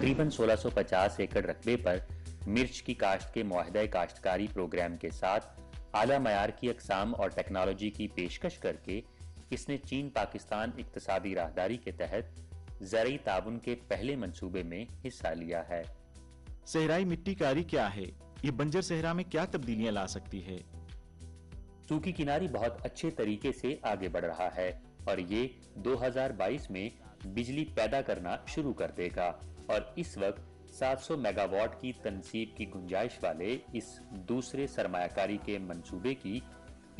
तकरीबन 1650 एकड़ रकबे पर मिर्च की काश्त के माहदा काश्तकारी प्रोग्राम के साथ आला मैार की अकसाम और टेक्नोलॉजी की पेशकश करके इसने चीन पाकिस्तान इकतसादी राहदारी के तहत जरिए ताउन के पहले मंसूबे में हिस्सा लिया है सहराई मिट्टी कारी क्या है ये बंजर सहरा में क्या तब्दीलियां ला सकती है सूखी किनारी बहुत अच्छे तरीके से आगे बढ़ रहा है और ये 2022 में बिजली पैदा करना शुरू कर देगा और इस वक्त 700 मेगावाट की तनसीब की गुंजाइश वाले इस दूसरे सरमाकारी के मंसूबे की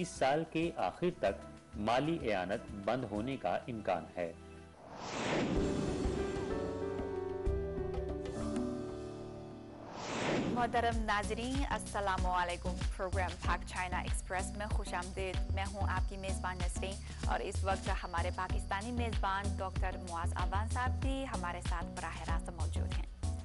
इस साल के आखिर तक माली एनत बंद होने का इम्कान है मोहतरम नाजरीन असलकुम प्रोग्राम पाक चाइना एक्सप्रेस में खुश आमदेद मैं हूँ आपकी मेज़बान नसरीन और इस वक्त हमारे पाकिस्तानी मेज़बान डॉक्टर मुआज आबान साहब भी हमारे साथ बरह रास्त मौजूद हैं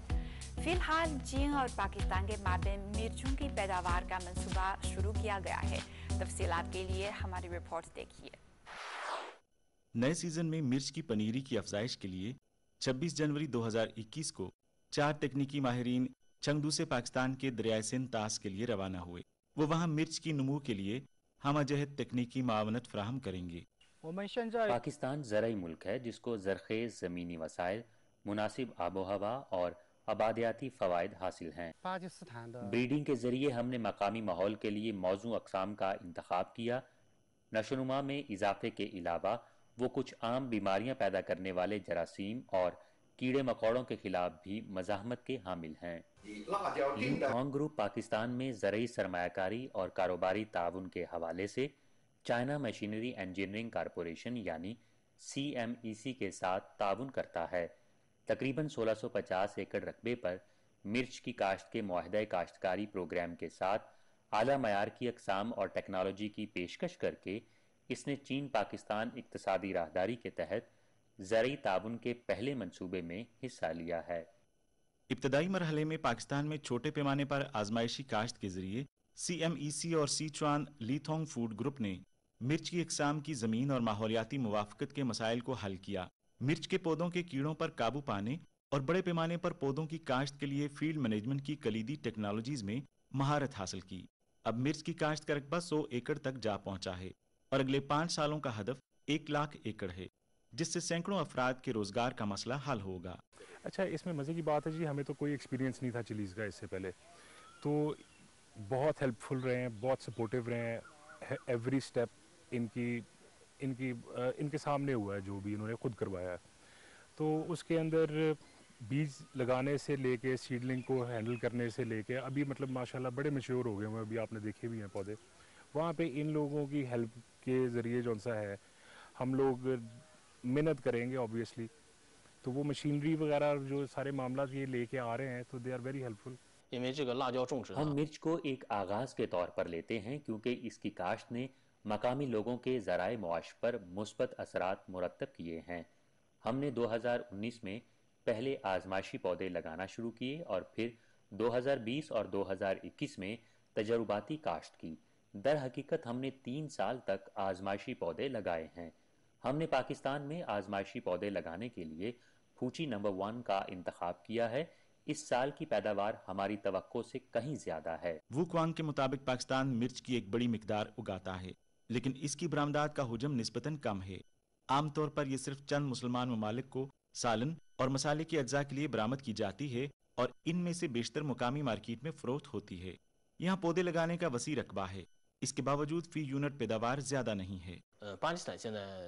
फिलहाल चीन और पाकिस्तान के मादे मिर्चों की पैदावार का मनसूबा शुरू किया गया है तफसीत के लिए हमारी रिपोर्ट देखिए नए सीजन में मिर्च की पनीरी की अफजाइश के लिए छब्बीस जनवरी 2021 को चार तकनीकी माहरीन चंगदू से पाकिस्तान के दरियाए सिंध ताश के लिए रवाना हुए वो वहाँ मिर्च की नमू के लिए हम अजहद तकनीकी मावनत फ्राहम करेंगे पाकिस्तान ज़रूरी मुल्क है जिसको जरखेज़ ज़मीनी वसायल मुनासिब आबो हवा और आबादियाती फ़वाद हासिल हैं ब्रीडिंग के ज़रिए हमने मकामी माहौल के लिए मौजू अकसाम का इंतखब किया नशोनुमा में इजाफे के अलावा वो कुछ आम बीमारियाँ पैदा करने वाले जरासीम और कीड़े मकोड़ों के खिलाफ भी मजाहमत के हामिल हैं ग्रुप पाकिस्तान में जरिए सरमाकारी और कारोबारी ताउन के हवाले से चाइना मशीनरी इंजीनियरिंग कारपोरेशन यानी सी के साथ ताउन करता है तकरीबन 1650 एकड़ रकबे पर मिर्च की काश्त के माहे काश्तकारी प्रोग्राम के साथ आला मैार की अकसाम और टेक्नोलॉजी की पेशकश करके इसने चीन पाकिस्तान इकतदी राहदारी के तहत जरिए ताउन के पहले मंसूबे में हिस्सा लिया है इब्तदाई मरहले में पाकिस्तान में छोटे पैमाने पर आजमाइशी काश्त के जरिए सी एम ई सी और सी सीचुआन लीथोंग फूड ग्रुप ने मिर्च की इकसाम की ज़मीन और माहौलियाती मुवाफकत के मसाइल को हल किया मिर्च के पौधों के कीड़ों पर काबू पाने और बड़े पैमाने पर पौधों की काश्त के लिए फील्ड मैनेजमेंट की कलीदी टेक्नोलॉजीज में महारत हासिल की अब मिर्च की काश्त का रकबा सौ एकड़ तक जा पहुंचा है और अगले पांच सालों का हदफ एक लाख एकड़ है जिससे सैकड़ों अफराद के रोजगार का मसला हल होगा अच्छा इसमें मज़े की बात है जी हमें तो कोई एक्सपीरियंस नहीं था चिलीज़ का इससे पहले तो बहुत हेल्पफुल रहे हैं बहुत सपोर्टिव रहे हैं एवरी स्टेप इनकी इनकी इनके सामने हुआ है जो भी इन्होंने खुद करवाया है तो उसके अंदर बीज लगाने से लेके सीडलिंग को हैंडल करने से लेके अभी मतलब माशाल्लाह बड़े मश्योर हो गए हुए अभी आपने देखे भी हैं पौधे वहाँ पे इन लोगों की हेल्प के ज़रिए जो सा है हम लोग मेहनत करेंगे ऑब्वियसली तो वो मशीनरी वगैरह जो सारे मामला ये लेके आ रहे हैं तो दे आर वेरी हेल्पफुल हम मिर्च को एक आगाज के तौर पर लेते हैं क्योंकि इसकी काश्त ने मकामी लोगों के जराए मुआश पर मुस्बत असरात मुरतब किए हैं हमने 2019 में पहले आजमाशी पौधे लगाना शुरू किए और फिर 2020 और 2021 में तजुर्बाती काश्त की दर हकीकत हमने तीन साल तक आजमाशी पौधे लगाए हैं हमने पाकिस्तान में आजमाइशी पौधे लगाने के लिए फूची नंबर वन का इंतखब किया है इस साल की पैदावार हमारी तो से कहीं ज्यादा है वुकवांग के मुताबिक पाकिस्तान मिर्च की एक बड़ी मकदार उगाता है लेकिन इसकी बरामदात का हजम नस्बता कम है आमतौर पर यह सिर्फ चंद मुसलमान ममालिक को सालन और मसाले की अज्जा के लिए बरामद की जाती है और इनमें से बेशतर मुकामी मार्केट में फरोख्त होती है यहाँ पौधे लगाने का वसी रकबा है इसके बावजूद फी यूनिट पैदावार ज्यादा नहीं है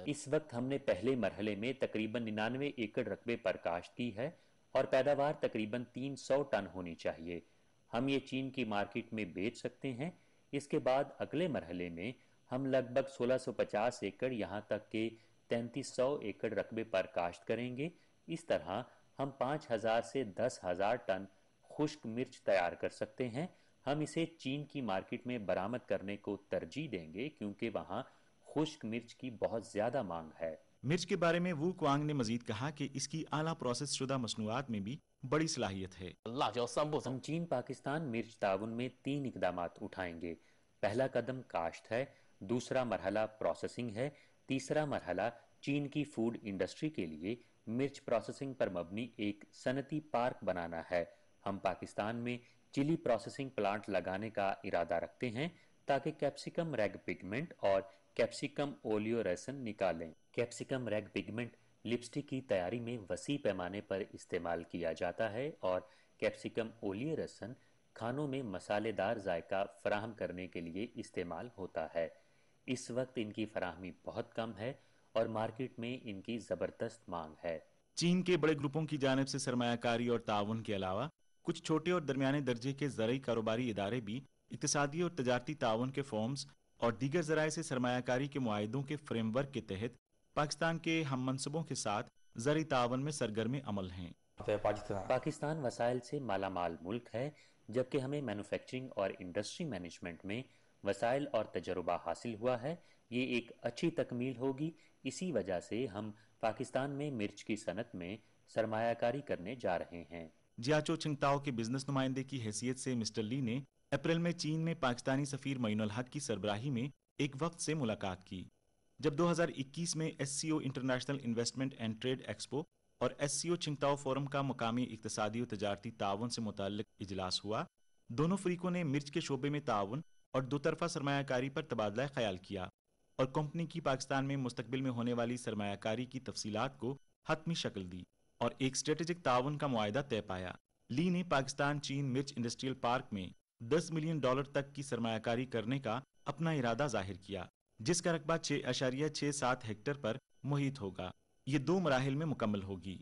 इस वक्त हमने पहले मरहले में तकरीबन निन्यानवे एकड़ रकबे पर काश्त की है और पैदावार तकरीबन 300 टन होनी चाहिए हम ये चीन की मार्केट में बेच सकते हैं इसके बाद अगले मरहले में हम लगभग 1650 एकड़ यहाँ तक के 3300 एकड़ रकबे पर काश्त करेंगे इस तरह हम 5000 से 10000 टन खुश्क मिर्च तैयार कर सकते हैं हम इसे चीन की मार्केट में बरामद करने को तरजीह देंगे क्योंकि वहाँ खुश्क मिर्च की बहुत ज़्यादा मांग है मिर्च के बारे में वू क्वांग ने मजीद कहा कि इसकी आला प्रोसेस शुदा मसनूआत में भी बड़ी सलाहियत है हम चीन पाकिस्तान मिर्च ताउन में तीन इकदाम उठाएंगे पहला कदम काश्त है दूसरा मरहला प्रोसेसिंग है तीसरा मरहला चीन की फूड इंडस्ट्री के लिए मिर्च प्रोसेसिंग पर मबनी एक सनती पार्क बनाना है हम पाकिस्तान में चिली प्रोसेसिंग प्लांट लगाने का इरादा रखते हैं ताकि कैप्सिकम रेग पिगमेंट और कैप्सिकम ओलियोरेसन निकालें कैप्सिकम रेग पिगमेंट लिपस्टिक की तैयारी में वसी पैमाने पर इस्तेमाल किया जाता है और कैप्सिकम ओलियोरेसन खानों में मसालेदार जायका फराहम करने के लिए इस्तेमाल होता है इस वक्त इनकी फराहमी बहुत कम है और मार्केट में इनकी ज़बरदस्त मांग है चीन के बड़े ग्रुपों की जानब से सरमाकारी और ताउन के अलावा कुछ छोटे और दरमियाने दर्जे के जरिए कारोबारी इदारे भी इकतदी और तजारती ताउन के फॉर्म्स और दीगर जराये से सरमाकारी के माहों के फ्रेमवर्क के तहत पाकिस्तान के हम मनसबों के साथ जरिए ताउन में सरगर्म अमल हैं पाकिस्तान वसायल वसाइल से मालामाल मुल्क है जबकि हमें मैनुफेक्चरिंग और इंडस्ट्री मैनेजमेंट में वसायल और तजर्बा हासिल हुआ है ये एक अच्छी तकमील होगी इसी वजह से हम पाकिस्तान में मिर्च की सनत में सरमाकारी करने जा रहे हैं जियाचो छिंगताओ के बिजनेस नुमाइंदे की हैसियत से मिस्टर ली ने अप्रैल में चीन में पाकिस्तानी सफीर मईनुल हक की सरबराही में एक वक्त से मुलाकात की जब 2021 में S international investment and trade expo और S C O Qingdao forum का मकामी इकतदी और तजारती ताउन से मुतल इजलास हुआ दोनों फरीकों ने मिर्च के शोबे में ताउन और दोतरफा सरमाकारी पर तबादला ख्याल किया और कंपनी की पाकिस्तान में मुस्तबिल में होने वाली सरमाकारी की तफसीत को हतमी शक्ल दी और एक स्ट्रेटेजिक ताउन का मुआदा तय पाया ली ने पाकिस्तान चीन मिर्च इंडस्ट्रियल पार्क में 10 मिलियन डॉलर तक की सरमाकारी करने का अपना इरादा जाहिर किया जिसका रकबा छह अशारिया छह सात हेक्टर पर मुहित होगा ये दो मराहल में मुकम्मल होगी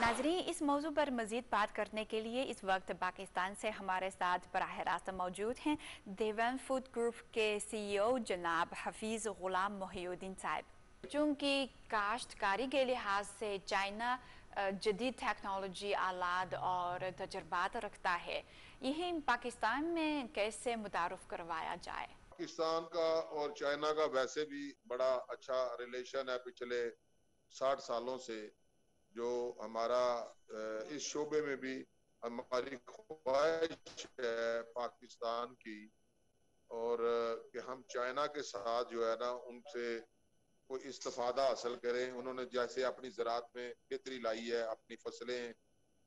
नाजरी इस मौजू पर मजीद बात करने के लिए इस वक्त पाकिस्तान से हमारे साथ बरह रास्त मौजूद हैं देवन फूड ग्रुप के सीईओ e जनाब हफीज़ गुलाम मोहिउद्दीन साहब चूंकि काश्तकारी के लिहाज से चाइना जदीद टेक्नोलॉजी आलाद और तजर्बात रखता है यही पाकिस्तान में कैसे मुतारफ करवाया जाए पाकिस्तान का और चाइना का वैसे भी बड़ा अच्छा रिलेशन है पिछले साठ सालों से जो हमारा इस शोबे में भी हमारी ख्वाहिश है पाकिस्तान की और कि हम चाइना के साथ जो है ना उनसे कोई इस्तफादा हासिल करें उन्होंने जैसे अपनी ज़रात में बेहतरी लाई है अपनी फसलें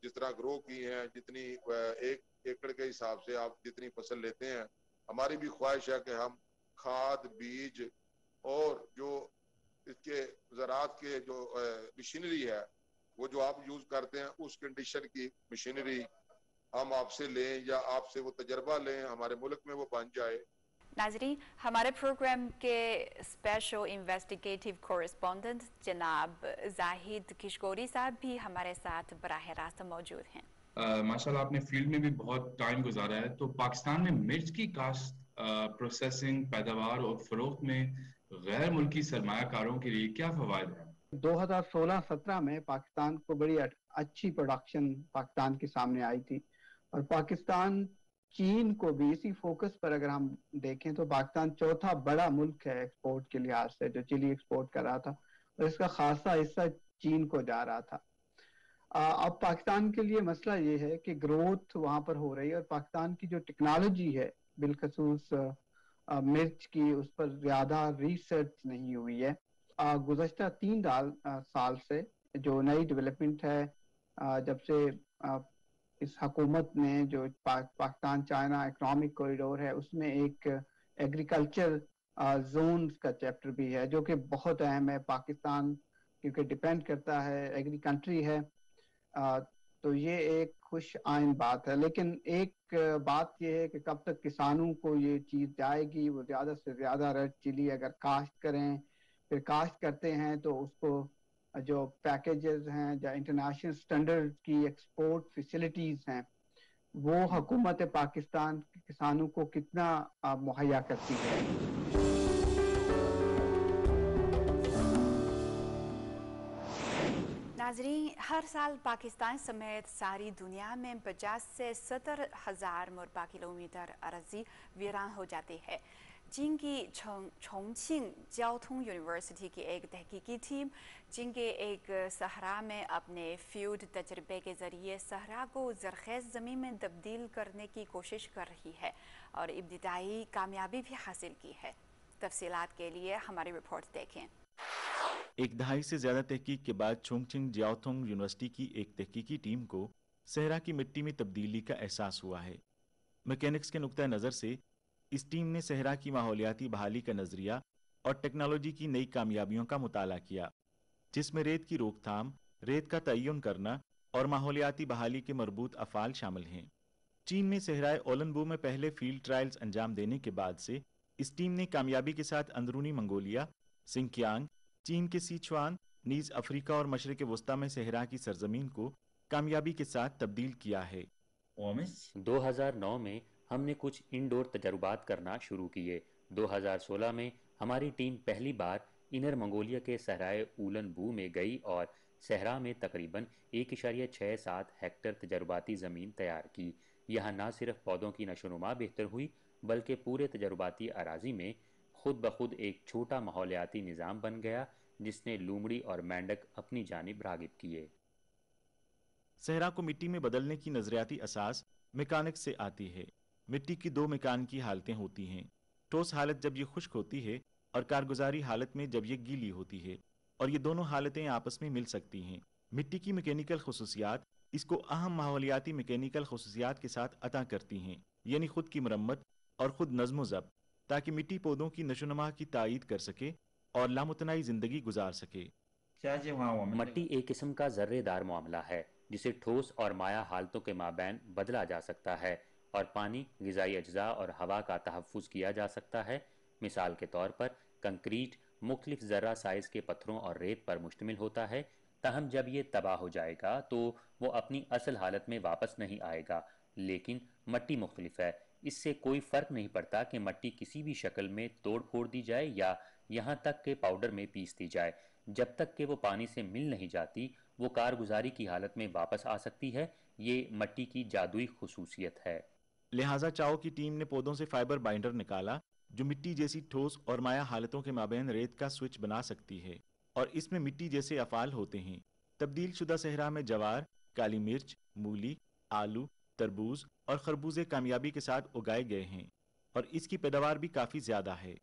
जिस तरह ग्रो की हैं जितनी एक एकड़ के हिसाब से आप जितनी फसल लेते हैं हमारी भी ख्वाहिश है कि हम खाद बीज और जो इसके ज़रात के जो मशीनरी है वो जो आप यूज़ करते हैं उस कंडीशन की मशीनरी हम आपसे लें या आपसे वो तजर्बा लें हमारे मुल्क में वो बन जाए नाजरीन हमारे प्रोग्राम के स्पेशल इन्वेस्टिगेटिव कॉरेस्पॉन्डेंट जनाब जाहिद किशकोरी साहब भी हमारे साथ बरह रास्त मौजूद हैं माशाल्लाह आपने फील्ड में भी बहुत टाइम गुजारा है तो पाकिस्तान में मिर्च की काश्त प्रोसेसिंग पैदावार और फरोख्त में गैर मुल्की सरमाकारों के लिए क्या फवाद है 2016-17 में पाकिस्तान को बड़ी अच्छी प्रोडक्शन पाकिस्तान के सामने आई थी और पाकिस्तान चीन को भी इसी फोकस पर अगर हम देखें तो पाकिस्तान चौथा बड़ा मुल्क है एक्सपोर्ट के लिहाज से जो चिली एक्सपोर्ट कर रहा था और इसका खासा हिस्सा चीन को जा रहा था अब पाकिस्तान के लिए मसला ये है कि ग्रोथ वहां पर हो रही है और पाकिस्तान की जो टेक्नोलॉजी है बिलखसूस मिर्च की उस पर ज्यादा रिसर्च नहीं हुई है गुजशत तीन साल से जो नई डेवलपमेंट है आ, जब से इस हकूमत ने जो पा, पाकिस्तान चाइना इकोनॉमिक कॉरिडोर है उसमें एक एग्रीकल्चर जोन का चैप्टर भी है जो कि बहुत अहम है पाकिस्तान क्योंकि डिपेंड करता है एग्री कंट्री है आ, तो ये एक खुश आयन बात है लेकिन एक बात यह है कि कब तक किसानों को ये चीज़ जाएगी वो ज़्यादा से ज़्यादा रेड चिली अगर काश्त करें फिर काश्त करते हैं तो उसको जो पैकेजेस हैं या इंटरनेशनल स्टैंडर्ड की एक्सपोर्ट फैसिलिटीज हैं वो हुकूमत पाकिस्तान किसानों को कितना मुहैया करती है नाजरीन हर साल पाकिस्तान समेत सारी दुनिया में 50 से सत्तर हज़ार मुरबा किलोमीटर अरजी वीरान हो जाती है जिनकी चोंगछिंग जाओथुंग यूनिवर्सिटी की एक तहकीकी टीम जिनके एक सहरा में अपने फ्यूड तजर्बे के ज़रिए सहरा को जरखेज़ ज़मीन में तब्दील करने की कोशिश कर रही है और इब्तदाई कामयाबी भी हासिल की है तफसीत के लिए हमारी रिपोर्ट देखें एक दहाई से ज़्यादा तहकीक के बाद चोंगछिंग जियाथोंग यूनिवर्सिटी की एक तहकीकी टीम को सहरा की मिट्टी में तब्दीली का एहसास हुआ है मैकेनिक्स के नुक़ नज़र से इस टीम ने सहरा की माहौलियाती बहाली का नजरिया और टेक्नोलॉजी की नई कामयाबियों का मुताला किया जिसमें रेत की रोकथाम रेत का तयन करना और माहौलियाती बहाली के मरबूत अफाल शामिल हैं चीन में सहराए ओलनबू में पहले फील्ड ट्रायल्स अंजाम देने के बाद से इस टीम ने कामयाबी के साथ अंदरूनी मंगोलिया सिंकियांग चीन के सीचुआन नीज अफ्रीका और मशरक वस्ता में सहरा की सरजमीन को कामयाबी के साथ तब्दील किया है 2009 में हमने कुछ इनडोर तजर्बात करना शुरू किए 2016 में हमारी टीम पहली बार इनर मंगोलिया के सहराए उलन बू में गई और सहरा में तकरीबन एक इशारिया छः सात हेक्टर तजर्बाती ज़मीन तैयार की यहाँ न सिर्फ पौधों की नशोनुमा बेहतर हुई बल्कि पूरे तजर्बाती अराजी में खुद ब खुद एक छोटा माहौलियाती निज़ाम बन गया जिसने लूमड़ी और मेंढक अपनी जानब रागिब किए सहरा को मिट्टी में बदलने की नज़रियाती असास मैकानिक से आती है मिट्टी की दो मकान की हालतें होती हैं ठोस हालत जब ये खुश्क होती है और कारगुजारी हालत में जब ये गीली होती है और ये दोनों हालतें आपस में मिल सकती हैं मिट्टी की मैकेनिकल खसूसियात इसको अहम माहौलियाती मैकेनिकल खसूसियात के साथ अता करती हैं यानी खुद की मरम्मत और खुद नज्म जब्त ताकि मिट्टी पौधों की नशोनमा की तायद कर सके और लामतनाई जिंदगी गुजार सके मट्टी एक किस्म का जर्रेदार मामला है जिसे ठोस और माया हालतों के माबैन बदला जा सकता है और पानी गज़ाई अज्जा और हवा का तहफ़ किया जा सकता है मिसाल के तौर पर कंक्रीट मुख्तफ ज़र्रा साइज़ के पत्थरों और रेत पर मुश्तमिल होता है तहम जब यह तबाह हो जाएगा तो वो अपनी असल हालत में वापस नहीं आएगा लेकिन मट्टी मुख्तलिफ है इससे कोई फ़र्क नहीं पड़ता कि मट्टी किसी भी शक्ल में तोड़ फोड़ दी जाए या यहाँ तक के पाउडर में पीस दी जाए जब तक कि वो पानी से मिल नहीं जाती वो कारगुजारी की हालत में वापस आ सकती है ये मट्टी की जादुई खसूसियत है लिहाजा चाओ की टीम ने पौधों से फाइबर बाइंडर निकाला जो मिट्टी जैसी ठोस और माया हालतों के माबेन रेत का स्विच बना सकती है और इसमें मिट्टी जैसे अफाल होते हैं तब्दील शुदा सहरा में जवार काली मिर्च मूली आलू तरबूज और खरबूजे कामयाबी के साथ उगाए गए हैं और इसकी पैदावार भी काफ़ी ज़्यादा है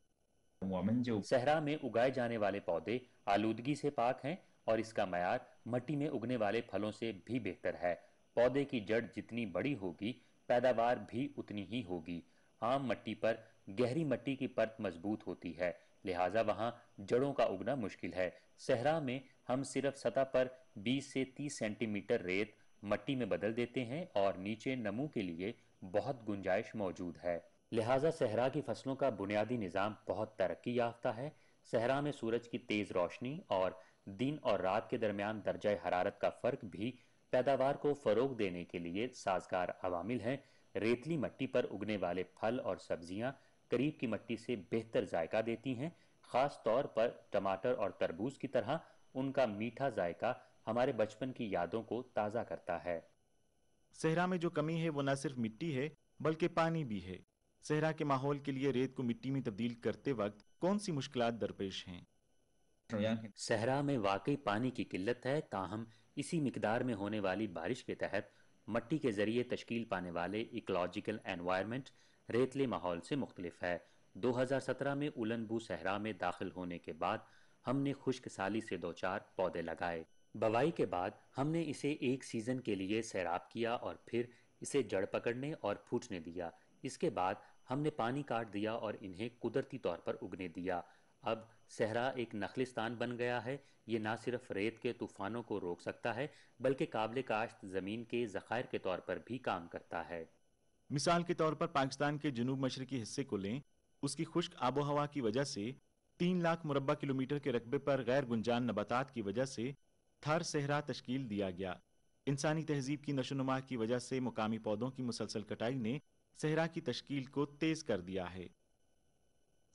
जो सहरा में उगाए जाने वाले पौधे आलूदगी से पाक हैं और इसका मैार मट्टी में उगने वाले फलों से भी बेहतर है पौधे की जड़ जितनी बड़ी होगी पैदावार भी उतनी ही होगी आम मट्टी पर गहरी मट्टी की परत मजबूत होती है लिहाजा वहाँ जड़ों का उगना मुश्किल है सहरा में हम सिर्फ सतह पर 20 से 30 सेंटीमीटर रेत मट्टी में बदल देते हैं और नीचे नमू के लिए बहुत गुंजाइश मौजूद है लिहाजा सहरा की फसलों का बुनियादी निज़ाम बहुत तरक्की याफ्ता है सहरा में सूरज की तेज़ रोशनी और दिन और रात के दरमियान दर्जा हरारत का फ़र्क भी पैदावार को फरोग देने के लिए साजगार अवामिल हैं रेतली मट्टी पर उगने वाले फल और सब्जियां करीब की मट्टी से बेहतर जायका देती हैं खास तौर पर टमाटर और तरबूज की तरह उनका मीठा जायका हमारे बचपन की यादों को ताज़ा करता है सहरा में जो कमी है वो न सिर्फ मिट्टी है बल्कि पानी भी है सहरा के माहौल के लिए रेत को मिट्टी में तब्दील करते वक्त कौन सी मुश्किल दरपेश हैं सहरा में वाकई पानी की किल्लत है ताहम इसी मकदार में होने वाली बारिश के तहत मट्टी के ज़रिए तश्कील पाने वाले इकलॉजिकल एनवायरमेंट रेतले माहौल से मुख्तलिफ है 2017 में उलनबू सहरा में दाखिल होने के बाद हमने खुश्क साली से दो चार पौधे लगाए बवाई के बाद हमने इसे एक सीज़न के लिए सैराब किया और फिर इसे जड़ पकड़ने और फूटने दिया इसके बाद हमने पानी काट दिया और इन्हें कुदरती तौर पर उगने दिया अब सहरा एक नखलिस्तान बन गया है ये ना सिर्फ रेत के तूफानों को रोक सकता है बल्कि काबिल काश्त ज़मीन के ज़खायर के तौर पर भी काम करता है मिसाल के तौर पर पाकिस्तान के जनूब मशरकी हिस्से को लें उसकी खुश्क आबो हवा की वजह से तीन लाख मुरबा किलोमीटर के रकबे पर गैर गुंजान नबातात की वजह से थर सहरा तश्कील दिया गया इंसानी तहजीब की नशोनुमा की वजह से मुकामी पौधों की मुसलसल कटाई ने सहरा की तश्कील को तेज़ कर दिया है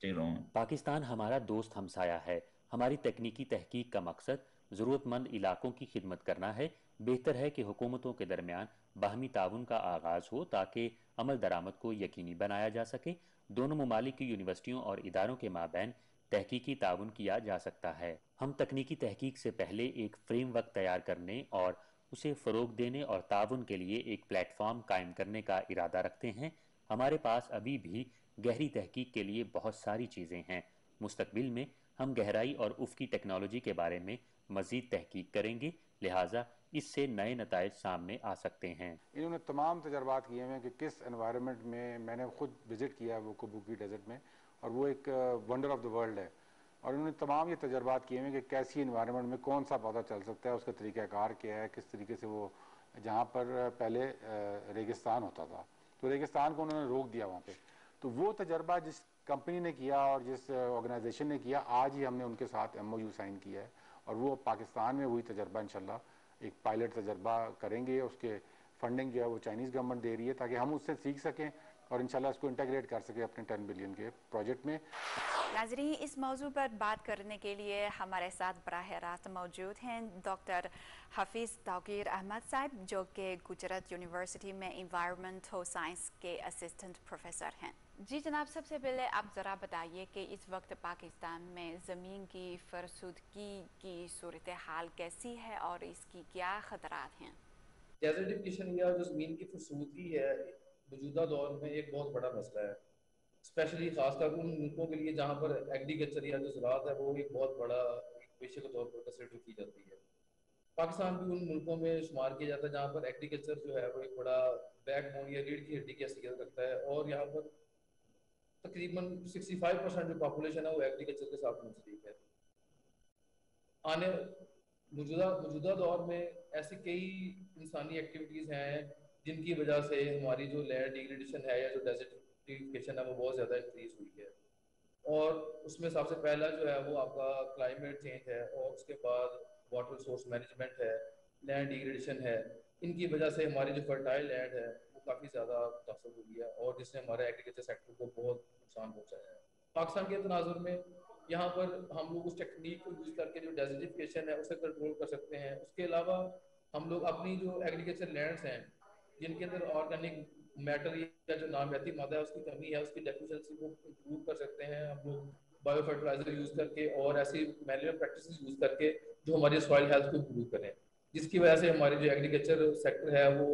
पाकिस्तान हमारा दोस्त हमसाया है हमारी तकनीकी तहकीक का मकसद ज़रूरतमंद इलाकों की खिदमत करना है बेहतर है कि हुकूमतों के दरमियान बाहमी ताउन का आगाज़ हो ताकि अमल दरामद को यकीनी बनाया जा सके दोनों ममालिक की यूनिवर्सिटियों और इदारों के माबेन तहकीकी ताउन किया जा सकता है हम तकनीकी तहकीक से पहले एक फ्रेम वर्क तैयार करने और उसे फ़रोग देने और ताउन के लिए एक प्लेटफॉर्म कायम करने का इरादा रखते हैं हमारे पास अभी भी गहरी तहकीक के लिए बहुत सारी चीज़ें हैं मुस्तबिल में हम गहराई और उफकी टेक्नोलॉजी के बारे में मजीद तहकीक करेंगे लिहाजा इससे नए नतज सामने आ सकते हैं इन्होंने तमाम तजर्बात किए हैं कि किस इन्वायरमेंट में मैंने खुद विज़िट किया वो कबूकी की डेजर्ट में और वो एक वंडर ऑफ द वर्ल्ड है और उन्होंने तमाम ये तजर्बात किए हैं कि कैसी इन्वायरमेंट में कौन सा पौधा चल सकता है उसका तरीक़ाकार क्या है किस तरीके से वो जहाँ पर uh, पहले uh, रेगिस्तान होता था तो रेगिस्तान को उन्होंने रोक दिया वहाँ पर तो वो तजर्बा जिस कंपनी ने किया और जिस ऑर्गेनाइजेशन ने किया आज ही हमने उनके साथ एम साइन किया है और वो पाकिस्तान में हुई तजर्बा इनशाला एक पायलट तजर्बा करेंगे उसके फंडिंग जो है वो चाइनीज़ गवर्नमेंट दे रही है ताकि हम उससे सीख सकें और इंशाल्लाह इसको इंटीग्रेट कर सके अपने 10 बिलियन के प्रोजेक्ट में नाजरी इस मौजू पर बात करने के लिए हमारे साथ बरह रास्त मौजूद हैं डॉक्टर हफीज़ तोकीर अहमद साहब जो कि गुजरात यूनिवर्सिटी में इन्वायरमेंटल साइंस के असिस्टेंट प्रोफेसर हैं जी जनाब सबसे पहले आप ज़रा बताइए कि इस वक्त पाकिस्तान में ज़मीन की फरसुदगी की सूरत हाल कैसी है और इसकी क्या ख़तरात हैं डेजर्टिफिकेशन या जो ज़मीन की फरसूदगी है मौजूदा दौर में एक बहुत बड़ा मसला है स्पेशली खासकर उन मुल्कों के लिए जहाँ पर एग्रीकल्चर या जो ज़रात है वो एक बहुत बड़ा पेशे के तौर पर कंसिडर की जाती है पाकिस्तान भी उन मुल्कों में शुमार किया जाता है जहाँ पर एग्रीकल्चर जो है वो एक बड़ा बैक बोन या रीढ़ की हड्डी की हैसियत रखता है और यहाँ पर तकरीबन 65 परसेंट जो पॉपुलेशन है वो एग्रीकल्चर के साथ मुंसलिक है आने मौजूदा मौजूदा दौर में ऐसी कई इंसानी एक्टिविटीज़ हैं जिनकी वजह से हमारी जो लैंड डिग्रेडेशन है या जो डेजर्टिफिकेशन है वो बहुत ज़्यादा इंक्रीज हुई है और उसमें सबसे पहला जो है वो आपका क्लाइमेट चेंज है और उसके बाद वाटर रिसोर्स मैनेजमेंट है लैंड डिग्रेडेशन है इनकी वजह से हमारी जो फर्टाइल लैंड है काफ़ी ज़्यादा मुतासर हुई है और जिसने हमारे एग्रीकल्चर सेक्टर को बहुत नुकसान पहुँचाया है पाकिस्तान के तनाजुर में यहाँ पर हम लोग उस टेक्निक को यूज़ करके जो डेजर्टिफिकेशन है उसे कंट्रोल कर सकते हैं उसके अलावा हम लोग अपनी जो एग्रीकल्चर लैंड्स हैं जिनके अंदर ऑर्गेनिक मैटर या जो नामियाती मादा है उसकी कमी है उसकी डेफिशिएंसी को इम्प्रूव कर सकते हैं हम लोग बायो फर्टिलाइजर यूज़ करके और ऐसी मैनुअल प्रैक्टिस यूज़ करके जो हमारी सॉइल हेल्थ को इम्प्रूव करें जिसकी वजह से हमारे जो एग्रीकल्चर सेक्टर है वो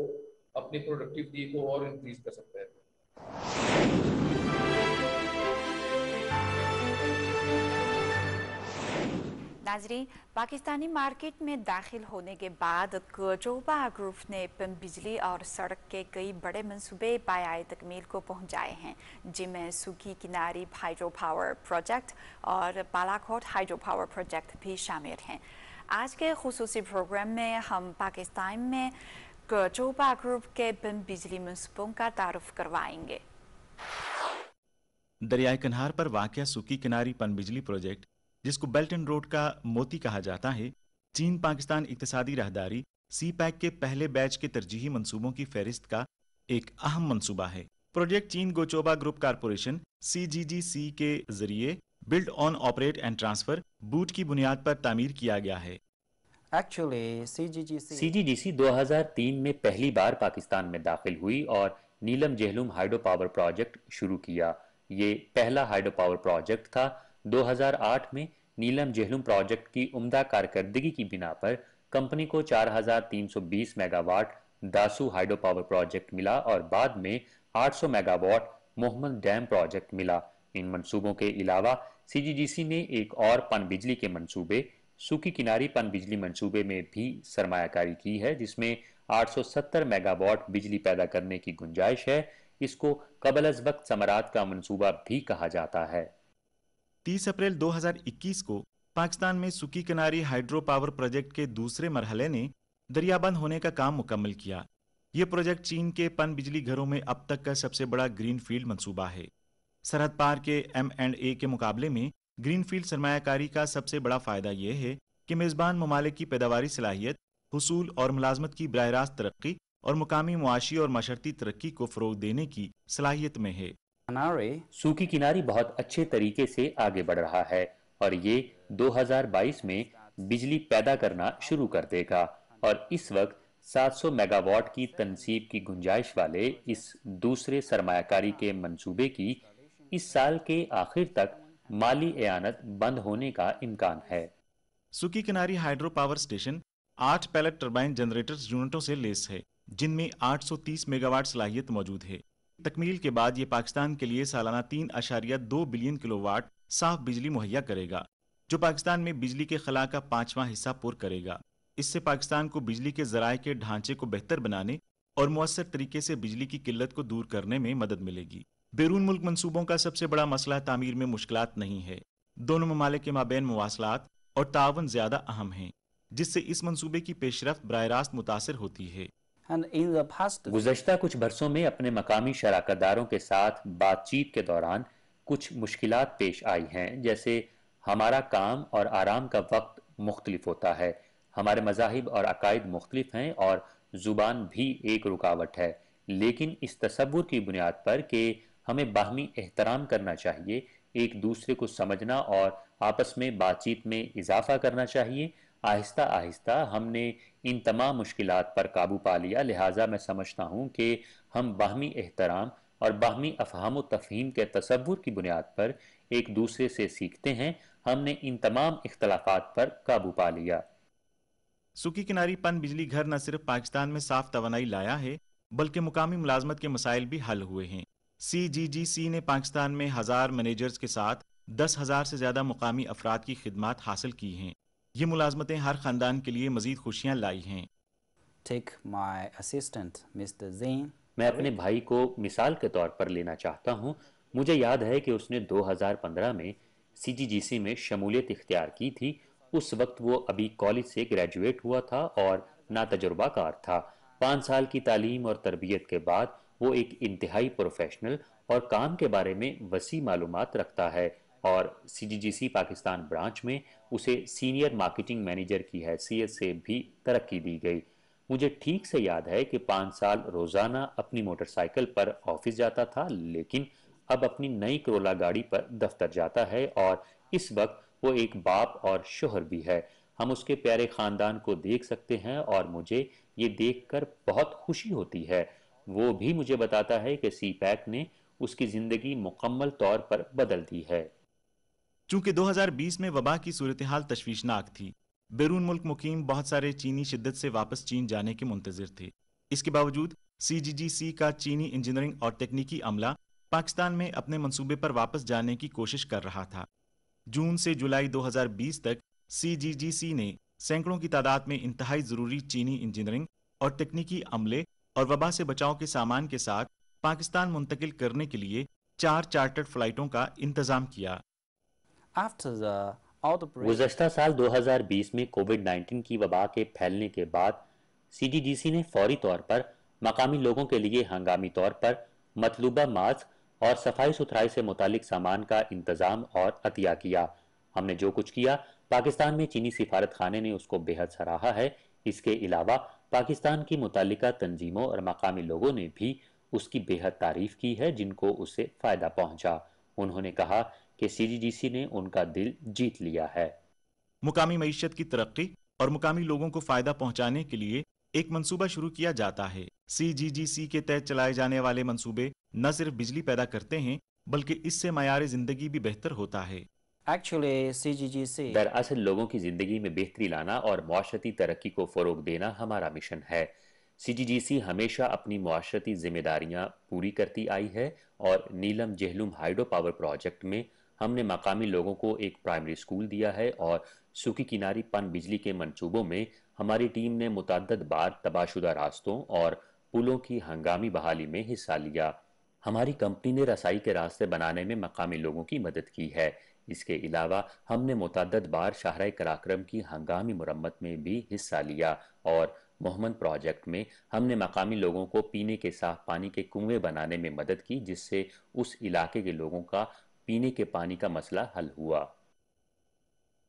अपनी प्रोडक्टिविटी को और इंक्रीज कर सकते हैं नाजरीन पाकिस्तानी मार्केट में दाखिल होने के बाद जोबा ग्रुप ने बिजली और सड़क के कई बड़े मंसूबे पायाए तकमील को पहुंचाए हैं जिनमें सुखी किनारी हाइड्रो पावर प्रोजेक्ट और बालाकोट हाइड्रो पावर प्रोजेक्ट भी शामिल हैं आज के खसूसी प्रोग्राम में हम पाकिस्तान में चोपा ग्रुप के बिन बिजली मनसूबों का तारुफ करवाएंगे दरियाए कन्हार पर वाक़ सुकी किनारी पन बिजली प्रोजेक्ट जिसको बेल्ट एंड रोड का मोती कहा जाता है चीन पाकिस्तान इकतसादी राहदारी सी पैक के पहले बैच के तरजीही मनसूबों की फहरिस्त का एक अहम मनसूबा है प्रोजेक्ट चीन गोचोबा ग्रुप कारपोरेशन सी के जरिए build own operate and transfer BOOT की बुनियाद पर तामीर किया गया है Actually, CGGC CGGC 2003 में पहली बार पाकिस्तान में दाखिल हुई और Neelum Jhelum hydro power project शुरू किया ये पहला हाइड्रो पावर प्रोजेक्ट था 2008 में नीलम जेहलुम प्रोजेक्ट की उम्दा कारकर्दगी की बिना पर कंपनी को 4,320 megawatt Dasu hydro power project मिला और बाद में 800 मेगावाट मोहम्मद डैम प्रोजेक्ट मिला इन मंसूबों के अलावा सीजीडीसी ने एक और पनबिजली के मंसूबे सूखी किनारी पन बिजली मंसूबे में भी सरमायाकारी की है जिसमें 870 मेगावाट बिजली पैदा करने की गुंजाइश है इसको कबल अज वक्त समरात का मंसूबा भी कहा जाता है 30 अप्रैल 2021 को पाकिस्तान में सुकी किनारी हाइड्रो पावर प्रोजेक्ट के दूसरे मरहले ने दरियाबंद होने का काम मुकम्मल किया ये प्रोजेक्ट चीन के पन बिजली घरों में अब तक का सबसे बड़ा ग्रीन फील्ड मनसूबा है सरहद पार के एम एंड ए के मुकाबले में ग्रीन फील्ड सरमाकारी का सबसे बड़ा फ़ायदा यह है कि मेज़बान ममालिक की पैदावारी सलाहियत हसूल और मुलाजमत की बरह रास्त तरक्की और मुकामी मुआशी और माशरती तरक्की को फ़रोग देने की सलाहियत में है सूखी किनारी बहुत अच्छे तरीके से आगे बढ़ रहा है और ये 2022 में बिजली पैदा करना शुरू कर देगा और इस वक्त 700 मेगावाट की तनसीब की गुंजाइश वाले इस दूसरे सरमाकारी के मंसूबे की इस साल के आखिर तक माली एनत बंद होने का इम्कान है Suki Kinari hydro power station आठ पैलेट टर्बाइन जनरेटर यूनिटों से लेस है जिनमें 830 मेगावाट सलाहियत मौजूद है तकमील के बाद ये पाकिस्तान के लिए सालाना तीन अशारिया दो बिलियन किलोवाट साफ बिजली मुहैया करेगा जो पाकिस्तान में बिजली के खला का पांचवा हिस्सा पुर करेगा इससे पाकिस्तान को बिजली के जराए के ढांचे को बेहतर बनाने और मौसर तरीके से बिजली की किल्लत को दूर करने में मदद मिलेगी बैरून मुल्क मनसूबों का सबसे बड़ा मसला तामीर में मुश्किल नहीं है दोनों ममालिक के माबेन मवासलात और तावन ज़्यादा अहम हैं जिससे इस मनसूबे की पेशरफ बर रास्त मुतासर होती है गुजशत कुछ बरसों में अपने मकामी शराकत दारों के साथ बातचीत के दौरान कुछ मुश्किल पेश आई हैं जैसे हमारा काम और आराम का वक्त मुख्तलिफ होता है हमारे मजाहब और अकायद मुख्तलिफ हैं और ज़ुबान भी एक रुकावट है लेकिन इस तस्वुर की बुनियाद पर कि हमें बाहमी एहतराम करना चाहिए एक दूसरे को समझना और आपस में बातचीत में इजाफा करना चाहिए आहिस्ता आहिस्ता हमने इन तमाम मुश्किल पर काबू पा लिया लिहाजा मैं समझता हूँ कि हम बाहमी एहतराम और बाहमी अफहम तफहीम के तस्वुर की बुनियाद पर एक दूसरे से सीखते हैं हमने इन तमाम इख्तलाफा पर काबू पा लिया सुखी किनारी पन बिजली घर न सिर्फ पाकिस्तान में साफ तो लाया है बल्कि मुकामी मुलाजमत के मसाइल भी हल हुए हैं सी ने पाकिस्तान में हज़ार मैनेजर्स के साथ दस हज़ार से ज़्यादा मुकामी अफराद की खदमात हासिल की हैं ये मुलाजमतें हर ख़ानदान के लिए मज़ीद खुशियाँ लाई हैं take my assistant mister Jain मैं अपने भाई को मिसाल के तौर पर लेना चाहता हूँ मुझे याद है कि उसने 2015 में सी में शमूलियत इख्तियार की थी उस वक्त वो अभी कॉलेज से ग्रेजुएट हुआ था और ना तजुर्बाकार था पाँच साल की तालीम और तरबियत के बाद वो एक इंतहाई प्रोफेशनल और काम के बारे में वसी मालूम रखता है और सी पाकिस्तान ब्रांच में उसे सीनियर मार्केटिंग मैनेजर की हैसियत से भी तरक्की दी गई मुझे ठीक से याद है कि पाँच साल रोज़ाना अपनी मोटरसाइकिल पर ऑफिस जाता था लेकिन अब अपनी नई करोला गाड़ी पर दफ्तर जाता है और इस वक्त वो एक बाप और शोहर भी है हम उसके प्यारे ख़ानदान को देख सकते हैं और मुझे ये देखकर बहुत खुशी होती है वो भी मुझे बताता है कि सी पैक ने उसकी जिंदगी मुकम्मल तौर पर बदल दी है चूंकि 2020 में वबा की सूरत हाल तश्वीशनाक थी बैरून मुल्क मुकीम बहुत सारे चीनी शिद्दत से वापस चीन जाने के मुंतजर थे इसके बावजूद सी का चीनी इंजीनियरिंग और तकनीकी अमला पाकिस्तान में अपने मंसूबे पर वापस जाने की कोशिश कर रहा था जून से जुलाई 2020 तक सी ने सैकड़ों की तादाद में इंतहाई ज़रूरी चीनी इंजीनियरिंग और तकनीकी अमले और वबा से बचाव के सामान के साथ पाकिस्तान मुंतकिल करने के लिए चार चार्टर्ड फ्लाइटों का इंतजाम किया गुजशत साल 2020 में कोविड 19 की वबा के फैलने के बाद सी ने फौरी तौर पर मकामी लोगों के लिए हंगामी तौर पर मतलूबा मास्क और सफाई सुथराई से मुतालिक सामान का इंतजाम और अतिया किया हमने जो कुछ किया पाकिस्तान में चीनी सिफारत खाने ने उसको बेहद सराहा है इसके अलावा पाकिस्तान की मुतल तंजीमों और मकामी लोगों ने भी उसकी बेहद तारीफ की है जिनको उसे फ़ायदा पहुंचा उन्होंने कहा कि सीजीडीसी ने उनका दिल जीत लिया है मुकामी मीशत की तरक्की और मुकामी लोगों को फ़ायदा पहुंचाने के लिए एक मंसूबा शुरू किया जाता है सी के तहत चलाए जाने वाले मंसूबे न सिर्फ बिजली पैदा करते हैं बल्कि इससे मैार ज़िंदगी भी बेहतर होता है Actually, CGGC दरअसल लोगों की जिंदगी में बेहतरी लाना और माशरती तरक्की को फ़रोग देना हमारा मिशन है सी हमेशा अपनी माशरती जिम्मेदारियाँ पूरी करती आई है और Neelum Jhelum hydro power project में हमने मकामी लोगों को एक प्राइमरी स्कूल दिया है और सुखी किनारी पन बिजली के मनसूबों में हमारी टीम ने मुतद बार तबाहशुदा रास्तों और पुलों की हंगामी बहाली में हिस्सा लिया हमारी कंपनी ने रसाई के रास्ते बनाने में मकामी लोगों की मदद की है इसके अलावा हमने मुतद बार शाहरा कराक्रम की हंगामी मरम्मत में भी हिस्सा लिया और मोहम्मद प्रोजेक्ट में हमने मकामी लोगों को पीने के साफ पानी के कुएं बनाने में मदद की जिससे उस इलाके के लोगों का पीने के पानी का मसला हल हुआ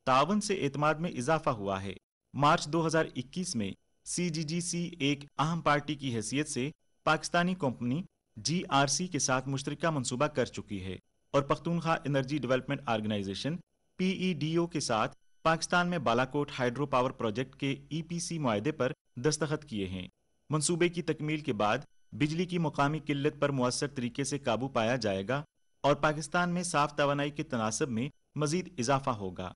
तावन से एतमाद में इजाफा हुआ है मार्च 2021 में सी एक अहम पार्टी की हैसियत से पाकिस्तानी कंपनी जीआरसी के साथ मुश्तरक मनसूबा कर चुकी है और Pakhtunkhwa energy development organization PEDO के साथ पाकिस्तान में बालाकोट हाइड्रो पावर प्रोजेक्ट के ईपीसी माहे पर दस्तखत किए हैं मनसूबे की तकमील के बाद बिजली की मुकामी किल्लत पर मؤसर तरीके से काबू पाया जाएगा और पाकिस्तान में साफ तो के तनासब में मजीद इजाफा होगा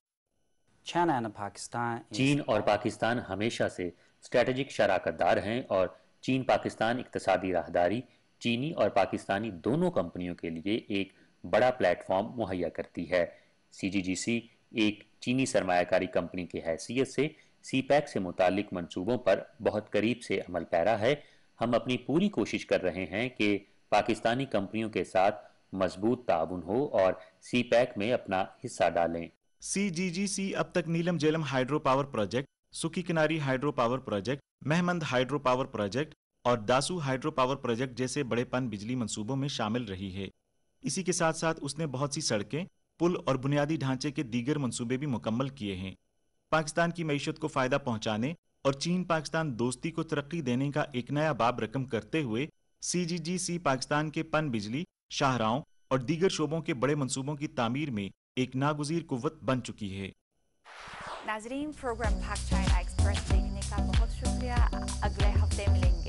चीन और पाकिस्तान हमेशा से शराकत शराकतदार हैं और चीन पाकिस्तान इकतदी राहदारी चीनी और पाकिस्तानी दोनों कंपनियों के लिए एक बड़ा प्लेटफॉर्म मुहैया करती है सी एक चीनी सरमाकारी कंपनी की हैसियत से सीपैक से मुतालिक मंसूबों पर बहुत करीब से अमल पैरा है हम अपनी पूरी कोशिश कर रहे हैं कि पाकिस्तानी कंपनियों के साथ मजबूत ताउन हो और सी में अपना हिस्सा डालें सी अब तक Neelum Jhelum hydro power project Suki Kinari hydro power project Mohmand hydro power project और दासू हाइड्रो पावर प्रोजेक्ट जैसे बड़े पन बिजली मंसूबों में शामिल रही है इसी के साथ साथ उसने बहुत सी सड़कें पुल और बुनियादी ढांचे के दीगर मंसूबे भी मुकम्मल किए हैं पाकिस्तान की मीशत को फ़ायदा पहुंचाने और चीन पाकिस्तान दोस्ती को तरक्की देने का एक नया बाब रकम करते हुए सी पाकिस्तान के पन बिजली शाहराओं और दीगर शोबों के बड़े मंसूबों की तामीर में एक नागुजीर कुत बन चुकी है नाजरीन प्रोग्राम भाग चाइना एक्सप्रेस देखने का बहुत शुक्रिया अगले हफ्ते मिलेंगे